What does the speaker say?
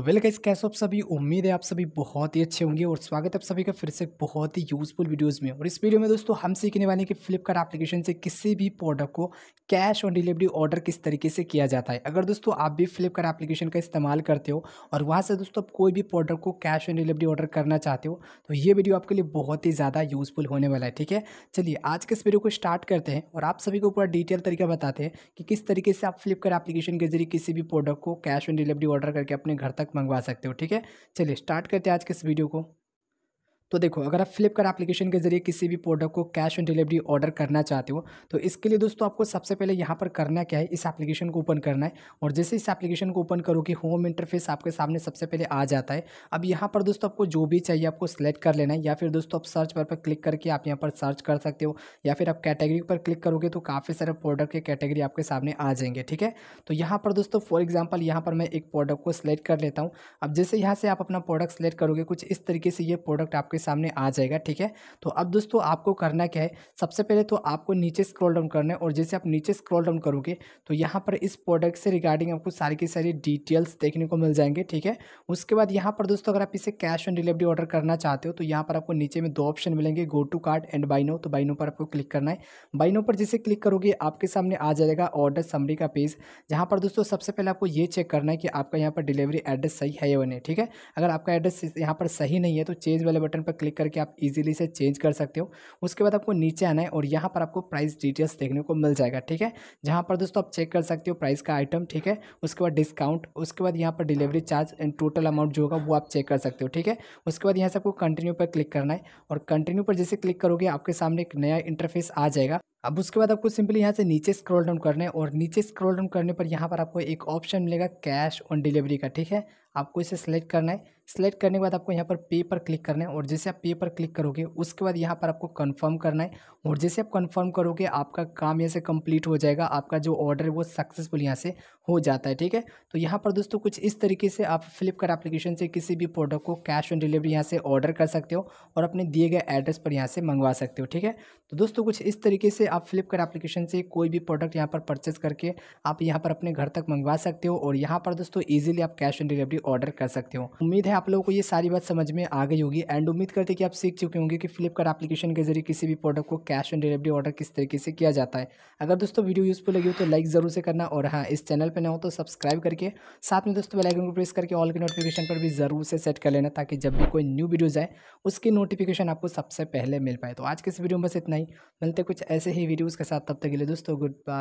तो well guys कैसे आप सभी उम्मीद है आप सभी बहुत ही अच्छे होंगे और स्वागत है आप सभी का फिर से बहुत ही यूज़फुल वीडियोस में और इस वीडियो में दोस्तों हम सीखने वाले हैं कि फ्लिपकार्ट एप्लीकेशन से किसी भी प्रोडक्ट को कैश ऑन डिलीवरी ऑर्डर किस तरीके से किया जाता है अगर दोस्तों आप भी फ्लिपकार्ट एप्लीकेशन का इस्तेमाल करते हो और वहाँ से दोस्तों आप कोई भी प्रोडक्ट को कैश ऑन डिलीवरी ऑर्डर करना चाहते हो तो ये वीडियो आपके लिए बहुत ही ज़्यादा यूज़फुल होने वाला है ठीक है चलिए आज के इस वीडियो को स्टार्ट करते हैं और आप सभी को पूरा डिटेल तरीका बताते हैं कि किस तरीके से आप फ्लिपकार्ट एप्लीकेशन के जरिए किसी भी प्रोडक्ट को कैश ऑन डिलीवरी ऑर्डर करके अपने घर तक मंगवा सकते हो ठीक है चलिए स्टार्ट करते हैं आज के इस वीडियो को तो देखो अगर आप फ्लिपकार्ट एप्लीकेशन के जरिए किसी भी प्रोडक्ट को कैश ऑन डिलीवरी ऑर्डर करना चाहते हो तो इसके लिए दोस्तों आपको सबसे पहले यहाँ पर करना क्या है इस एप्लीकेशन को ओपन करना है और जैसे इस एप्लीकेशन को ओपन करोगे होम इंटरफेस आपके सामने सबसे पहले आ जाता है अब यहाँ पर दोस्तों आपको जो भी चाहिए आपको सिलेक्ट कर लेना है या फिर दोस्तों आप सर्च पर, पर क्लिक करके आप यहाँ पर सर्च कर सकते हो या फिर आप कैटेगरी पर क्लिक करोगे तो काफ़ी सारे प्रोडक्ट के कैटेगरी आपके सामने आ जाएंगे ठीक है तो यहाँ पर दोस्तों फॉर एग्जाम्पल यहाँ पर मैं एक प्रोडक्ट को सिलेक्ट कर लेता हूँ अब जैसे यहाँ से आप अपना प्रोडक्ट सेलेक्ट करोगे कुछ इस तरीके से ये प्रोडक्ट आपके सामने आ जाएगा ठीक है तो अब दोस्तों आपको करना क्या है सबसे पहले तो आपको नीचे स्क्रॉल डाउन करना है और जैसे आप नीचे स्क्रॉल डाउन करोगे तो यहाँ पर इस प्रोडक्ट से रिगार्डिंग आपको सारी की सारी डिटेल्स देखने को मिल जाएंगे ठीक है उसके बाद यहाँ पर दोस्तों अगर आप इसे कैश ऑन डिलीवरी ऑर्डर करना चाहते हो तो यहाँ पर आपको नीचे में दो ऑप्शन मिलेंगे गो टू कार्ड एंड बाइनो तो बाइनो पर आपको क्लिक करना है बाइनो पर जैसे क्लिक करोगे आपके सामने आ जाएगा ऑर्डर समरी का पेज जहाँ पर दोस्तों सबसे पहले आपको ये चेक करना है कि आपका यहाँ पर डिलीवरी एड्रेस सही है या नहीं ठीक है अगर आपका एड्रेस यहाँ पर सही नहीं है तो चेंज वाले बटन पर पर क्लिक करके आप इजीली से चेंज कर सकते हो उसके बाद आपको नीचे आना है और यहाँ पर आपको प्राइस डिटेल्स देखने को मिल जाएगा ठीक है जहाँ पर दोस्तों आप चेक कर सकते हो प्राइस का आइटम ठीक है उसके बाद डिस्काउंट उसके बाद यहाँ पर delivery charge and total amount जो होगा वो आप चेक कर सकते हो ठीक है उसके बाद यहाँ से आपको कंटिन्यू पर क्लिक करना है और कंटिन्यू पर जैसे क्लिक करोगे आपके सामने एक नया इंटरफेस आ जाएगा अब उसके बाद आपको सिंपली यहाँ से नीचे स्क्रॉल डाउन करना है और नीचे स्क्रॉल डाउन करने पर यहाँ पर आपको एक ऑप्शन मिलेगा कैश ऑन डिलीवरी का ठीक है आपको इसे सेलेक्ट करना है सेलेक्ट करने के बाद आपको यहाँ पर पे पर क्लिक करना है और जैसे आप पे पर क्लिक करोगे उसके बाद यहाँ पर आपको कन्फर्म करना है और जैसे आप कन्फर्म करोगे आपका काम यहाँ से कंप्लीट हो जाएगा आपका जो ऑर्डर है वो सक्सेसफुल यहाँ से हो जाता है ठीक है तो यहाँ पर दोस्तों कुछ इस तरीके से आप फ्लिपकार्ट एप्लीकेशन से किसी भी प्रोडक्ट को कैश ऑन डिलीवरी यहाँ से ऑर्डर कर सकते हो और अपने दिए गए एड्रेस पर यहाँ से मंगवा सकते हो ठीक है तो दोस्तों कुछ इस तरीके से आप फ्लिपकार्ट एप्लीकेशन से कोई भी प्रोडक्ट यहाँ पर परचेस करके आप यहाँ पर अपने घर तक मंगवा सकते हो और यहाँ पर दोस्तों ईजिली आप कैश ऑन डिलीवरी ऑर्डर कर सकते हो उम्मीद है आप लोगों को ये सारी बात समझ में आ गई होगी एंड उम्मीद करते कि आप सीख चुके होंगे कि फ्लिपकार्ट एप्लीकेशन के जरिए किसी भी प्रोडक्ट को कैश ऑन डिलीवरी ऑर्डर किस तरीके से किया जाता है अगर दोस्तों वीडियो यूजफुल लगी हो तो लाइक ज़रूर से करना और हाँ इस चैनल पर ना हो तो सब्सक्राइब करके साथ में दोस्तों बेलाइकन को प्रेस करके ऑल के नोटिफिकेशन पर भी ज़रूर से सेट कर लेना ताकि जब भी कोई न्यू वीडियोज़ आए उसकी नोटिफिकेशन आपको सबसे पहले मिल पाए तो आज के इस वीडियो में बस इतना ही मिलते कुछ ऐसे ही वीडियोज़ के साथ तब तक के लिए दोस्तों गुड बाय